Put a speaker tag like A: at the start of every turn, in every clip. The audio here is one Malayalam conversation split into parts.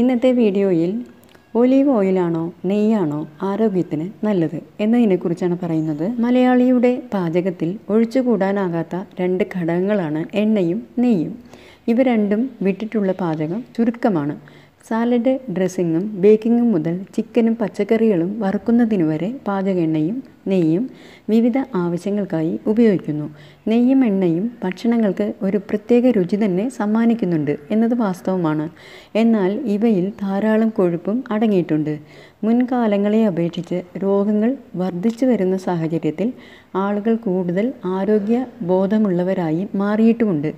A: ഇന്നത്തെ വീഡിയോയിൽ ഒലീവ് ഓയിലാണോ നെയ്യാണോ ആരോഗ്യത്തിന് നല്ലത് എന്നതിനെക്കുറിച്ചാണ് പറയുന്നത് മലയാളിയുടെ പാചകത്തിൽ ഒഴിച്ചുകൂടാനാകാത്ത രണ്ട് ഘടകങ്ങളാണ് എണ്ണയും നെയ്യും ഇവ രണ്ടും വിട്ടിട്ടുള്ള പാചകം ചുരുക്കമാണ് സാലഡ് ഡ്രസ്സിങ്ങും ബേക്കിങ്ങും മുതൽ ചിക്കനും പച്ചക്കറികളും വറുക്കുന്നതിനു വരെ പാചക എണ്ണയും നെയ്യും വിവിധ ആവശ്യങ്ങൾക്കായി ഉപയോഗിക്കുന്നു നെയ്യും എണ്ണയും ഭക്ഷണങ്ങൾക്ക് ഒരു പ്രത്യേക രുചി തന്നെ സമ്മാനിക്കുന്നുണ്ട് എന്നത് വാസ്തവമാണ് എന്നാൽ ഇവയിൽ ധാരാളം കൊഴുപ്പും അടങ്ങിയിട്ടുണ്ട് മുൻകാലങ്ങളെ അപേക്ഷിച്ച് രോഗങ്ങൾ വർദ്ധിച്ചു വരുന്ന സാഹചര്യത്തിൽ ആളുകൾ കൂടുതൽ ആരോഗ്യ ബോധമുള്ളവരായി മാറിയിട്ടുമുണ്ട്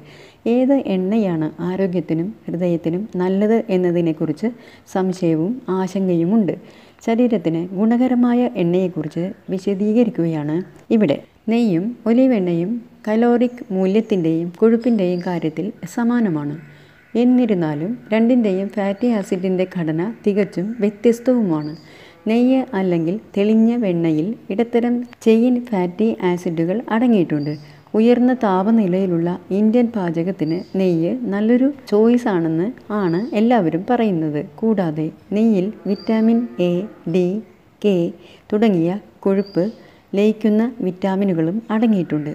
A: ഏത് എണ്ണയാണ് ആരോഗ്യത്തിനും ഹൃദയത്തിനും നല്ലത് എന്നതിനെക്കുറിച്ച് സംശയവും ആശങ്കയുമുണ്ട് ശരീരത്തിന് ഗുണകരമായ എണ്ണയെക്കുറിച്ച് വിശദീകരിക്കുകയാണ് ഇവിടെ നെയ്യും ഒലിവെണ്ണയും കലോറിക് മൂല്യത്തിൻ്റെയും കൊഴുപ്പിൻ്റെയും കാര്യത്തിൽ സമാനമാണ് എന്നിരുന്നാലും രണ്ടിൻ്റെയും ഫാറ്റി ആസിഡിൻ്റെ ഘടന തികച്ചും വ്യത്യസ്തവുമാണ് നെയ്യ് അല്ലെങ്കിൽ തെളിഞ്ഞ വെണ്ണയിൽ ഇടത്തരം ചെയിൻ ഫാറ്റി ആസിഡുകൾ അടങ്ങിയിട്ടുണ്ട് ഉയർന്ന താപനിലയിലുള്ള ഇന്ത്യൻ പാചകത്തിന് നെയ്യ് നല്ലൊരു ചോയ്സ് ആണെന്ന് ആണ് എല്ലാവരും പറയുന്നത് കൂടാതെ നെയ്യിൽ വിറ്റാമിൻ എ ഡി കെ തുടങ്ങിയ കൊഴുപ്പ് ലയിക്കുന്ന വിറ്റാമിനുകളും അടങ്ങിയിട്ടുണ്ട്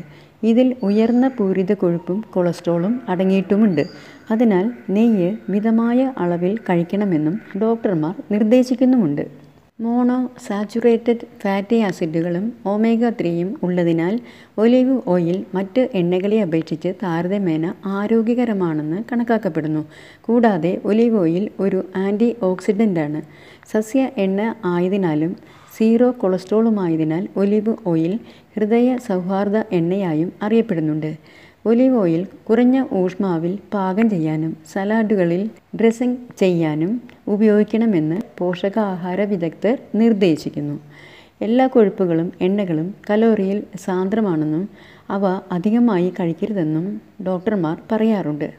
A: ഇതിൽ ഉയർന്ന പൂരിത കൊഴുപ്പും കൊളസ്ട്രോളും അടങ്ങിയിട്ടുമുണ്ട് അതിനാൽ നെയ്യ് മിതമായ അളവിൽ കഴിക്കണമെന്നും ഡോക്ടർമാർ നിർദ്ദേശിക്കുന്നുമുണ്ട് മോണോ സാച്ചുറേറ്റഡ് ഫാറ്റി ആസിഡുകളും ഒമേഗ ത്രീയും ഉള്ളതിനാൽ ഒലിവ് ഓയിൽ മറ്റ് എണ്ണകളെ അപേക്ഷിച്ച് താരതമ്യേന ആരോഗ്യകരമാണെന്ന് കണക്കാക്കപ്പെടുന്നു കൂടാതെ ഒലിവ് ഓയിൽ ഒരു ആൻറ്റി ഓക്സിഡൻ്റാണ് സസ്യ എണ്ണ ആയതിനാലും സീറോ കൊളസ്ട്രോളുമായതിനാൽ ഒലിവ് ഓയിൽ ഹൃദയ സൗഹാർദ്ദ എണ്ണയായും അറിയപ്പെടുന്നുണ്ട് ഒലിവ് ഓയിൽ കുറഞ്ഞ ഊഷ്മാവിൽ പാകം ചെയ്യാനും സലാഡുകളിൽ ഡ്രസ്സിംഗ് ചെയ്യാനും ഉപയോഗിക്കണമെന്ന് പോഷകാഹാര വിദഗ്ധർ നിർദ്ദേശിക്കുന്നു എല്ലാ കൊഴുപ്പുകളും എണ്ണകളും കലോറിയിൽ സാന്ദ്രമാണെന്നും അവ അധികമായി കഴിക്കരുതെന്നും ഡോക്ടർമാർ പറയാറുണ്ട്